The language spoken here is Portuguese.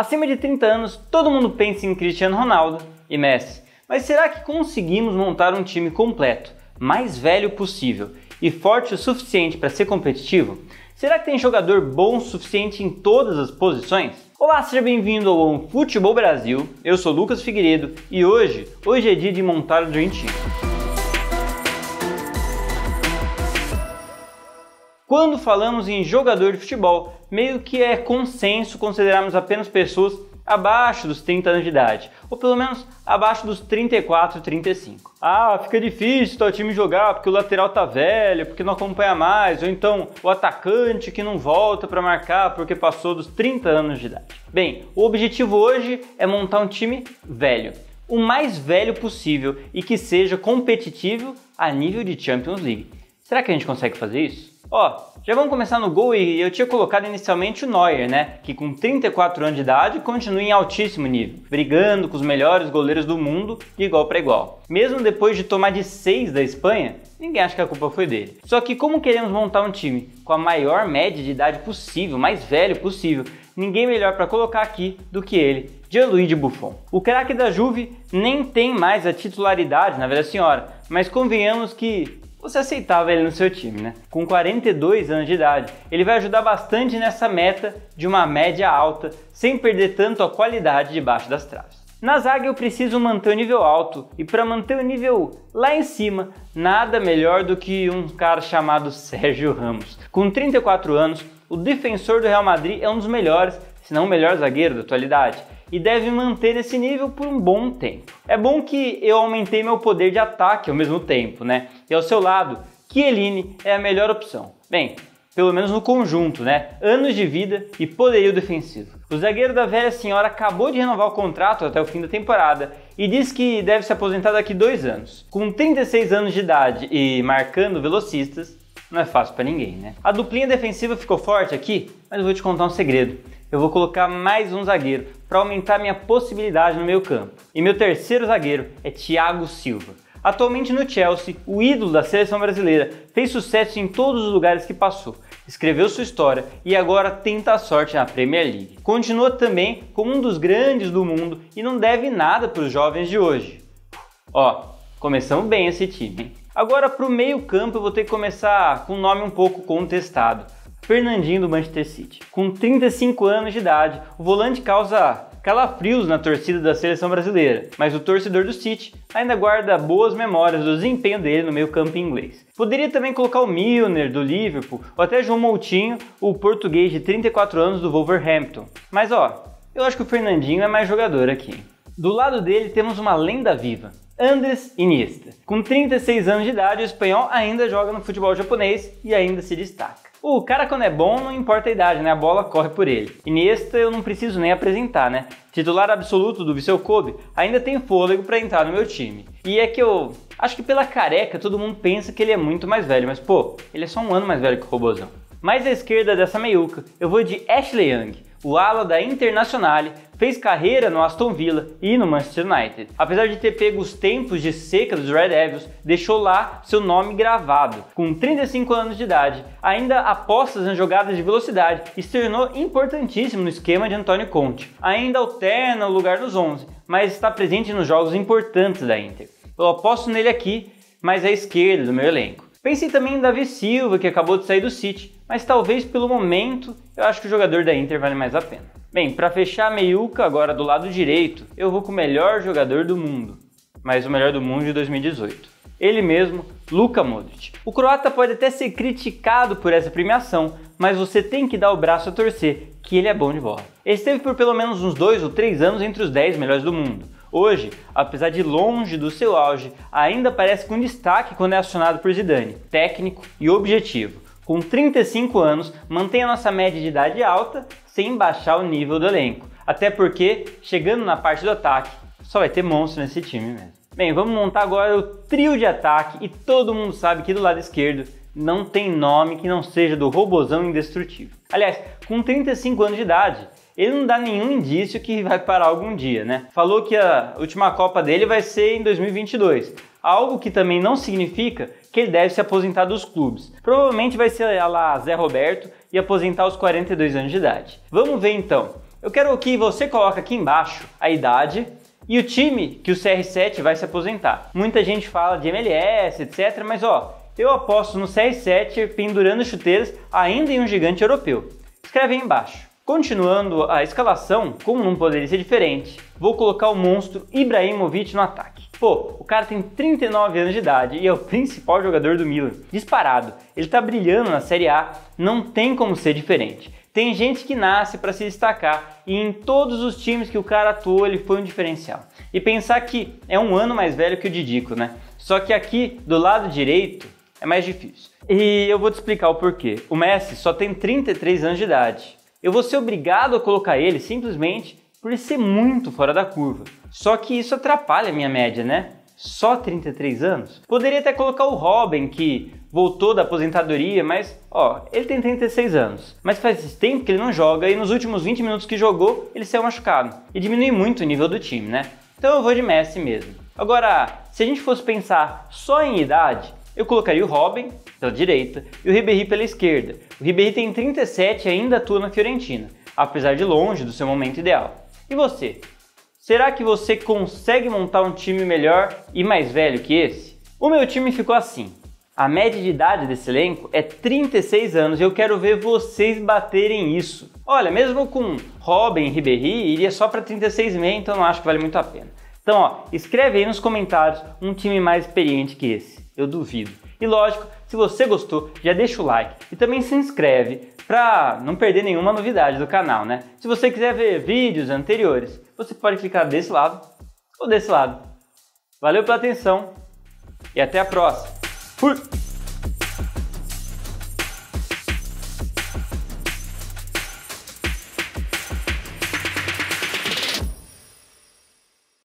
Acima de 30 anos, todo mundo pensa em Cristiano Ronaldo e Messi. Mas será que conseguimos montar um time completo, mais velho possível e forte o suficiente para ser competitivo? Será que tem jogador bom o suficiente em todas as posições? Olá, seja bem-vindo ao On Futebol Brasil. Eu sou Lucas Figueiredo e hoje, hoje é dia de montar o Dream Team. Quando falamos em jogador de futebol, meio que é consenso considerarmos apenas pessoas abaixo dos 30 anos de idade, ou pelo menos abaixo dos 34, 35. Ah, fica difícil o time jogar porque o lateral tá velho, porque não acompanha mais, ou então o atacante que não volta para marcar porque passou dos 30 anos de idade. Bem, o objetivo hoje é montar um time velho, o mais velho possível e que seja competitivo a nível de Champions League. Será que a gente consegue fazer isso? Ó, oh, já vamos começar no gol e eu tinha colocado inicialmente o Neuer, né? Que com 34 anos de idade continua em altíssimo nível, brigando com os melhores goleiros do mundo de igual para igual. Mesmo depois de tomar de 6 da Espanha, ninguém acha que a culpa foi dele. Só que como queremos montar um time com a maior média de idade possível, mais velho possível, ninguém melhor para colocar aqui do que ele, Gianluigi Buffon. O craque da Juve nem tem mais a titularidade, na verdade senhora, mas convenhamos que você aceitava ele no seu time, né? Com 42 anos de idade, ele vai ajudar bastante nessa meta de uma média alta, sem perder tanto a qualidade debaixo das traves. Na zaga eu preciso manter o nível alto e para manter o nível lá em cima, nada melhor do que um cara chamado Sérgio Ramos. Com 34 anos, o defensor do Real Madrid é um dos melhores, se não o melhor zagueiro da atualidade e deve manter esse nível por um bom tempo. É bom que eu aumentei meu poder de ataque ao mesmo tempo, né? E ao seu lado, Kieline é a melhor opção. Bem, pelo menos no conjunto, né? Anos de vida e poderio defensivo. O zagueiro da velha senhora acabou de renovar o contrato até o fim da temporada e diz que deve se aposentar daqui dois anos. Com 36 anos de idade e marcando velocistas, não é fácil para ninguém, né? A duplinha defensiva ficou forte aqui, mas eu vou te contar um segredo. Eu vou colocar mais um zagueiro para aumentar minha possibilidade no meio campo. E meu terceiro zagueiro é Thiago Silva. Atualmente no Chelsea, o ídolo da seleção brasileira fez sucesso em todos os lugares que passou, escreveu sua história e agora tenta a sorte na Premier League. Continua também como um dos grandes do mundo e não deve nada para os jovens de hoje. Ó, começamos bem esse time. Agora para o meio campo eu vou ter que começar com um nome um pouco contestado Fernandinho do Manchester City. Com 35 anos de idade, o volante causa calafrios na torcida da seleção brasileira, mas o torcedor do City ainda guarda boas memórias do desempenho dele no meio-campo inglês. Poderia também colocar o Milner do Liverpool ou até João Moutinho, o português de 34 anos do Wolverhampton. Mas ó, eu acho que o Fernandinho é mais jogador aqui. Do lado dele temos uma lenda viva, Andres Iniesta. Com 36 anos de idade, o espanhol ainda joga no futebol japonês e ainda se destaca. O cara quando é bom não importa a idade, né? A bola corre por ele. E eu não preciso nem apresentar, né? Titular absoluto do Viseu Kobe, ainda tem fôlego para entrar no meu time. E é que eu acho que pela careca todo mundo pensa que ele é muito mais velho, mas pô, ele é só um ano mais velho que o Robozão. Mais à esquerda dessa meiuca, eu vou de Ashley Young, o ala da Internazionale, fez carreira no Aston Villa e no Manchester United. Apesar de ter pego os tempos de seca dos Red Devils, deixou lá seu nome gravado. Com 35 anos de idade, ainda apostas em jogadas de velocidade e se tornou importantíssimo no esquema de Antônio Conte. Ainda alterna o lugar dos 11, mas está presente nos jogos importantes da Inter. Eu aposto nele aqui, mas à esquerda do meu elenco. Pensei também em Davi Silva, que acabou de sair do City, mas talvez pelo momento eu acho que o jogador da Inter vale mais a pena. Bem, para fechar a meiuca agora do lado direito, eu vou com o melhor jogador do mundo, mas o melhor do mundo de 2018. Ele mesmo, Luka Modric. O croata pode até ser criticado por essa premiação, mas você tem que dar o braço a torcer que ele é bom de bola. esteve por pelo menos uns dois ou três anos entre os 10 melhores do mundo, Hoje, apesar de longe do seu auge, ainda aparece com destaque quando é acionado por Zidane, técnico e objetivo. Com 35 anos, mantém a nossa média de idade alta sem baixar o nível do elenco. Até porque, chegando na parte do ataque, só vai ter monstro nesse time mesmo. Bem, vamos montar agora o trio de ataque e todo mundo sabe que do lado esquerdo não tem nome que não seja do robozão indestrutível. Aliás, com 35 anos de idade, ele não dá nenhum indício que vai parar algum dia, né? Falou que a última Copa dele vai ser em 2022, algo que também não significa que ele deve se aposentar dos clubes. Provavelmente vai ser lá Zé Roberto e aposentar aos 42 anos de idade. Vamos ver então. Eu quero que você coloque aqui embaixo a idade e o time que o CR7 vai se aposentar. Muita gente fala de MLS, etc, mas ó, eu aposto no CR7 pendurando chuteiras ainda em um gigante europeu. Escreve aí embaixo. Continuando a escalação, como não poderia ser diferente, vou colocar o monstro Ibrahimovic no ataque. Pô, o cara tem 39 anos de idade e é o principal jogador do Milan. Disparado, ele tá brilhando na Série A, não tem como ser diferente. Tem gente que nasce para se destacar e em todos os times que o cara atuou ele foi um diferencial. E pensar que é um ano mais velho que o Didico, né? Só que aqui do lado direito é mais difícil. E eu vou te explicar o porquê. O Messi só tem 33 anos de idade eu vou ser obrigado a colocar ele simplesmente por ele ser muito fora da curva. Só que isso atrapalha a minha média, né? Só 33 anos? Poderia até colocar o Robin, que voltou da aposentadoria, mas ó, ele tem 36 anos. Mas faz tempo que ele não joga e nos últimos 20 minutos que jogou, ele saiu machucado. E diminui muito o nível do time, né? Então eu vou de Messi mesmo. Agora, se a gente fosse pensar só em idade, eu colocaria o Robin pela direita e o Ribéry pela esquerda. O Ribéry tem 37 e ainda atua na Fiorentina, apesar de longe do seu momento ideal. E você? Será que você consegue montar um time melhor e mais velho que esse? O meu time ficou assim. A média de idade desse elenco é 36 anos e eu quero ver vocês baterem isso. Olha, mesmo com Robin e Ribéry, iria só para 36 meia, então não acho que vale muito a pena. Então, ó, escreve aí nos comentários um time mais experiente que esse. Eu duvido. E lógico, se você gostou, já deixa o like e também se inscreve para não perder nenhuma novidade do canal, né? Se você quiser ver vídeos anteriores, você pode clicar desse lado ou desse lado. Valeu pela atenção e até a próxima. Fui!